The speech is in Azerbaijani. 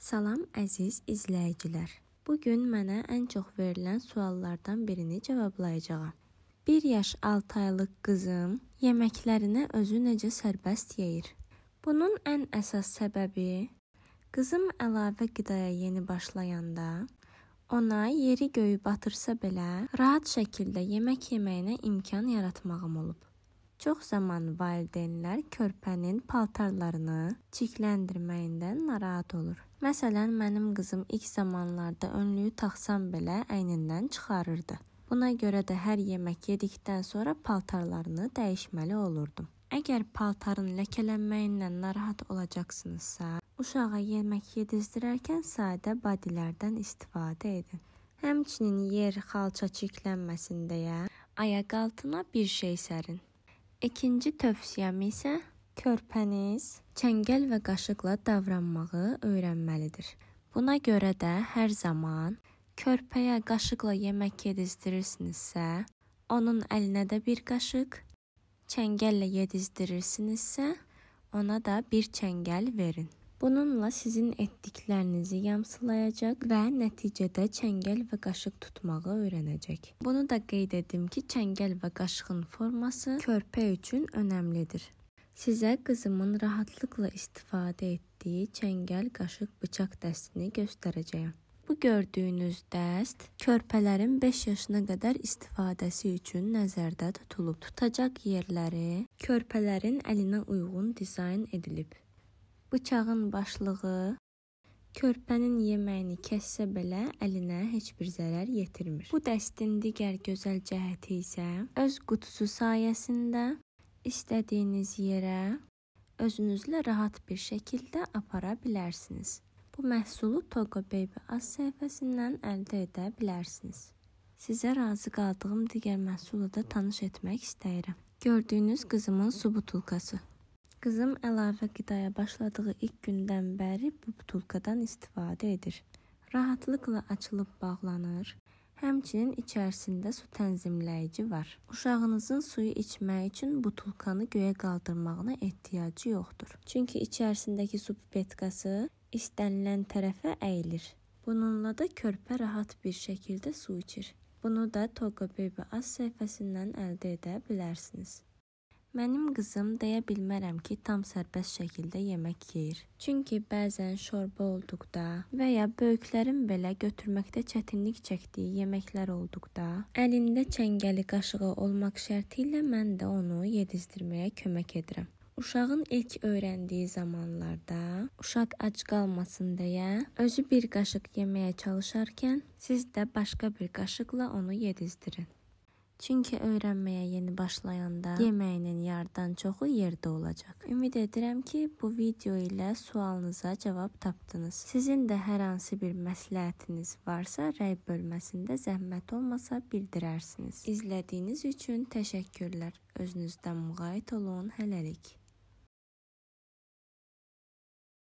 Salam əziz izləyicilər. Bu gün mənə ən çox verilən suallardan birini cavablayacağam. 1 yaş 6 aylıq qızım yeməklərinə özü necə sərbəst yeyir? Bunun ən əsas səbəbi qızım əlavə qidaya yeni başlayanda ona yeri göyü batırsa belə rahat şəkildə yemək yeməyinə imkan yaratmağım olub. Çox zaman valideynlər körpənin paltarlarını çirkləndirməyindən narahat olur. Məsələn, mənim qızım ilk zamanlarda önlüyü taxsam belə əynindən çıxarırdı. Buna görə də hər yemək yedikdən sonra paltarlarını dəyişməli olurdum. Əgər paltarın ləkələnməyindən narahat olacaqsınızsa, uşağa yemək yedizdirərkən sadə badilərdən istifadə edin. Həmçinin yer xalça çirklənməsin deyə ayaq altına bir şey sərin. İkinci tövsiyəm isə körpəniz çəngəl və qaşıqla davranmağı öyrənməlidir. Buna görə də hər zaman körpəyə qaşıqla yemək yedizdirirsinizsə, onun əlinə də bir qaşıq, çəngəllə yedizdirirsinizsə, ona da bir çəngəl verin. Bununla sizin etdiklərinizi yamsılayacaq və nəticədə çəngəl və qaşıq tutmağı öyrənəcək. Bunu da qeyd edim ki, çəngəl və qaşığın forması körpə üçün önəmlidir. Sizə qızımın rahatlıqla istifadə etdiyi çəngəl, qaşıq, bıçaq dəstini göstərəcəyəm. Bu gördüyünüz dəst körpələrin 5 yaşına qədər istifadəsi üçün nəzərdə tutulub. Tutacaq yerləri körpələrin əlinə uyğun dizayn edilib. Bıçağın başlığı körpənin yeməyini kəssə belə əlinə heç bir zərər yetirmir. Bu dəstin digər gözəl cəhəti isə öz qutusu sayəsində istədiyiniz yerə özünüzlə rahat bir şəkildə apara bilərsiniz. Bu məhsulu Togo Baby az səhifəsindən əldə edə bilərsiniz. Sizə razı qaldığım digər məhsulu da tanış etmək istəyirəm. Gördüyünüz qızımın su butulkası. Qızım əlavə qidaya başladığı ilk gündən bəri bu butulkadan istifadə edir. Rahatlıqla açılıb bağlanır. Həmçinin içərisində su tənzimləyici var. Uşağınızın suyu içmək üçün butulkanı göyə qaldırmağına ehtiyacı yoxdur. Çünki içərisindəki su pipetkası istənilən tərəfə əyilir. Bununla da körpə rahat bir şəkildə su içir. Bunu da Togo Baby az səhifəsindən əldə edə bilərsiniz. Mənim qızım deyə bilmərəm ki, tam sərbəst şəkildə yemək yeyir. Çünki bəzən şorba olduqda və ya böyüklərin belə götürməkdə çətinlik çəkdiyi yeməklər olduqda, əlində çəngəli qaşığı olmaq şərti ilə mən də onu yedizdirməyə kömək edirəm. Uşağın ilk öyrəndiyi zamanlarda uşaq ac qalmasın deyə özü bir qaşıq yeməyə çalışarkən siz də başqa bir qaşıqla onu yedizdirin. Çünki öyrənməyə yeni başlayanda yeməyinin yardan çoxu yerdə olacaq. Ümid edirəm ki, bu video ilə sualınıza cavab tapdınız. Sizin də hər hansı bir məsləhətiniz varsa, rəy bölməsində zəhmət olmasa bildirərsiniz. İzlədiyiniz üçün təşəkkürlər. Özünüzdən müğayət olun. Hələlik.